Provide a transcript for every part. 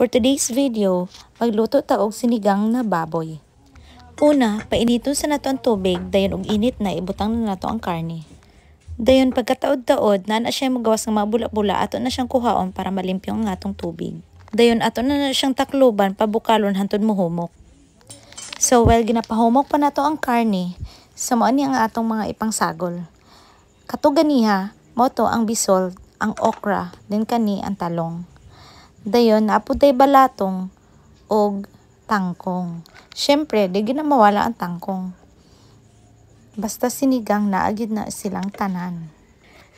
For today's video, magluto ta og sinigang na baboy. Una, painiton sa nato ang tubig dayon og init na ibutang na nato ang karne. Dayon pagkataod-taod na na siya magawas nga mabula-bula ato na siyang kuhaon para malimpyo ang atong tubig. Dayon ato na na siyang takluban pabukalon hantud mohumok. So while well, ginapahumok pa nato ang karne, samuan niya ang atong mga ipangsagol. Katog ganiha, moto ang bisol, ang okra, din kani ang talong dayon naapod balatong og tangkong. Syempre, di ginamawala ang tangkong. Basta sinigang naagid na silang tanan.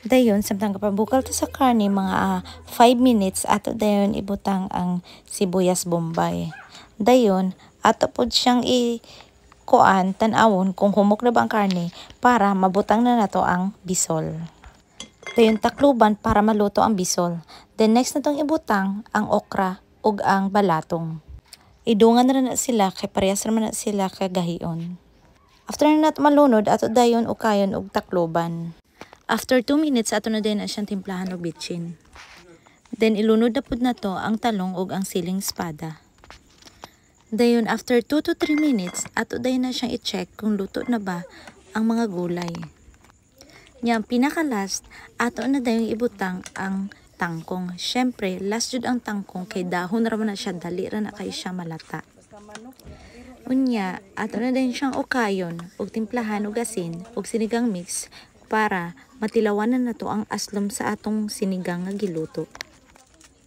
Dayon, samtang kapabukal ta sa karne, mga 5 ah, minutes, ato dayon ibutang ang sibuyas bombay. Dayon, ato po siyang i kuan tanawon kung humok na ba ang karne para mabutang na nato ang bisol. Dayon takluban para maluto ang bisol. Then next na tong ibutang ang okra ug ang balatong. Idungan na na sila kay parehas naman na sila kay gahion. After na nat malunod ato dayon ukayon og takloban. After 2 minutes ato na dayon na siyang timplahan og bitchin. Then ilunod na pud na to ang talong ug ang siling espada. Dayon after 2 to 3 minutes ato dayon na siyang i-check kung luto na ba ang mga gulay. Nya pinaka last ato na dayong ibutang ang tangkong. Siyempre, last jud ang tangkong kay dahon ra na siya dali ra na kay siya malata. Unya, ato na din siyang ukayon, og timplahan og asin, og sinigang mix para matilawanan na to ang aslom sa atong sinigang nga giluto.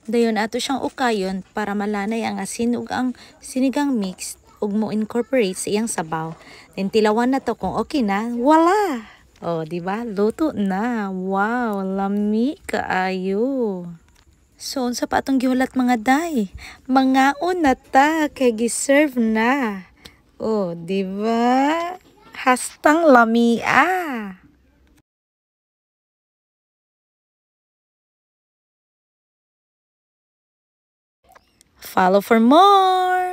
Dayon ato siyang ukayon para malanay ang asin ug ang sinigang mix ug mo incorporate sa iyang sabaw. Then tilawan na to kung okay na, wala! Oh, di ba? Luto na. Wow, lami kaayo. So, unsa pa atong gihulat mga day? Mga una ta kay giserve na. Oh, di ba? Hastang lami ah. Follow for more!